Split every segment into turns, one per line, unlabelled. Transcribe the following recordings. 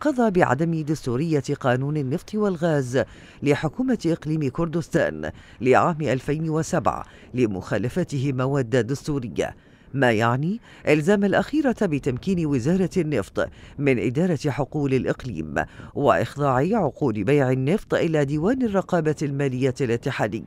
قضى بعدم دستورية قانون النفط والغاز لحكومة إقليم كردستان لعام 2007 لمخالفته مواد دستورية ما يعني إلزام الأخيرة بتمكين وزارة النفط من إدارة حقول الإقليم وإخضاع عقود بيع النفط إلى ديوان الرقابة المالية الاتحادي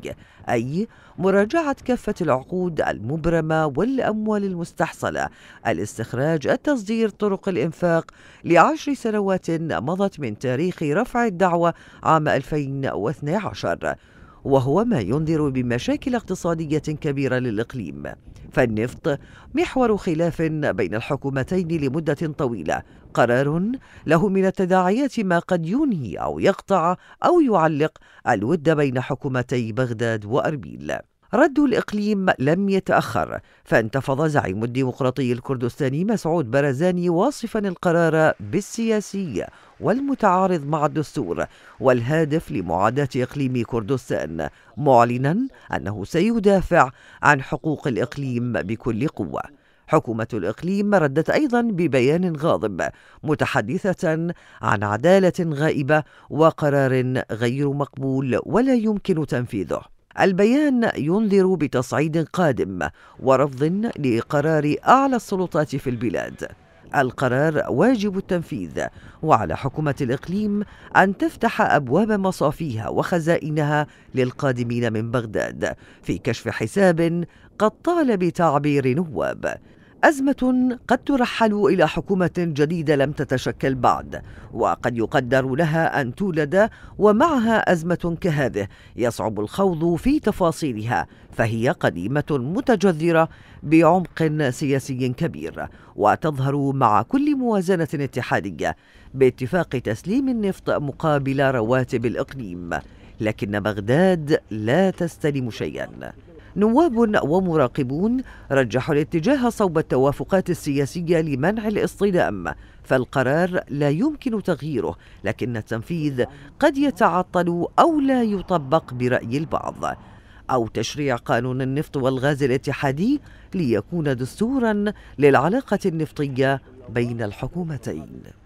أي مراجعة كافة العقود المبرمة والأموال المستحصلة الاستخراج التصدير طرق الإنفاق لعشر سنوات مضت من تاريخ رفع الدعوة عام 2012 وهو ما ينذر بمشاكل اقتصادية كبيرة للإقليم فالنفط محور خلاف بين الحكومتين لمدة طويلة قرار له من التداعيات ما قد ينهي أو يقطع أو يعلق الود بين حكومتي بغداد وأربيل رد الإقليم لم يتأخر فانتفض زعيم الديمقراطي الكردستاني مسعود برزاني واصفا القرار بالسياسي والمتعارض مع الدستور والهادف لمعاداة إقليم كردستان معلنا أنه سيدافع عن حقوق الإقليم بكل قوة حكومة الإقليم ردت أيضا ببيان غاضب متحدثة عن عدالة غائبة وقرار غير مقبول ولا يمكن تنفيذه البيان ينذر بتصعيد قادم ورفض لقرار اعلى السلطات في البلاد القرار واجب التنفيذ وعلى حكومه الاقليم ان تفتح ابواب مصافيها وخزائنها للقادمين من بغداد في كشف حساب قد طال بتعبير نواب أزمة قد ترحل إلى حكومة جديدة لم تتشكل بعد وقد يقدر لها أن تولد ومعها أزمة كهذه يصعب الخوض في تفاصيلها فهي قديمة متجذرة بعمق سياسي كبير وتظهر مع كل موازنة اتحادية باتفاق تسليم النفط مقابل رواتب الإقليم لكن بغداد لا تستلم شيئا نواب ومراقبون رجحوا الاتجاه صوب التوافقات السياسية لمنع الاصطدام فالقرار لا يمكن تغييره لكن التنفيذ قد يتعطل أو لا يطبق برأي البعض أو تشريع قانون النفط والغاز الاتحادي ليكون دستورا للعلاقة النفطية بين الحكومتين